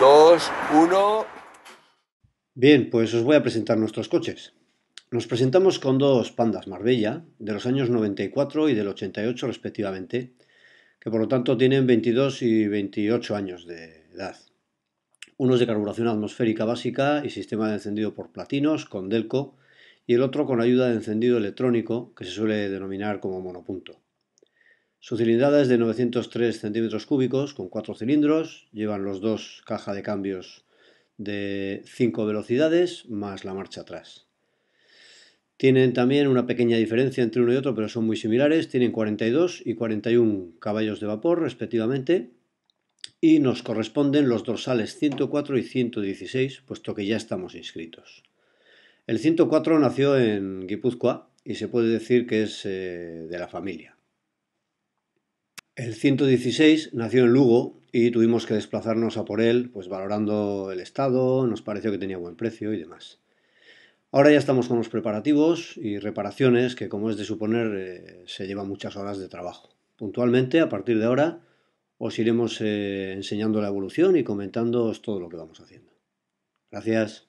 2, 1. Bien, pues os voy a presentar nuestros coches. Nos presentamos con dos Pandas Marbella de los años 94 y del 88 respectivamente, que por lo tanto tienen 22 y 28 años de edad. Uno es de carburación atmosférica básica y sistema de encendido por platinos con Delco y el otro con ayuda de encendido electrónico que se suele denominar como monopunto. Su cilindrada es de 903 centímetros cúbicos con cuatro cilindros. Llevan los dos caja de cambios de cinco velocidades más la marcha atrás. Tienen también una pequeña diferencia entre uno y otro, pero son muy similares. Tienen 42 y 41 caballos de vapor respectivamente. Y nos corresponden los dorsales 104 y 116, puesto que ya estamos inscritos. El 104 nació en Guipúzcoa y se puede decir que es eh, de la familia. El 116 nació en Lugo y tuvimos que desplazarnos a por él, pues valorando el estado, nos pareció que tenía buen precio y demás. Ahora ya estamos con los preparativos y reparaciones que, como es de suponer, eh, se llevan muchas horas de trabajo. Puntualmente, a partir de ahora, os iremos eh, enseñando la evolución y comentándoos todo lo que vamos haciendo. Gracias.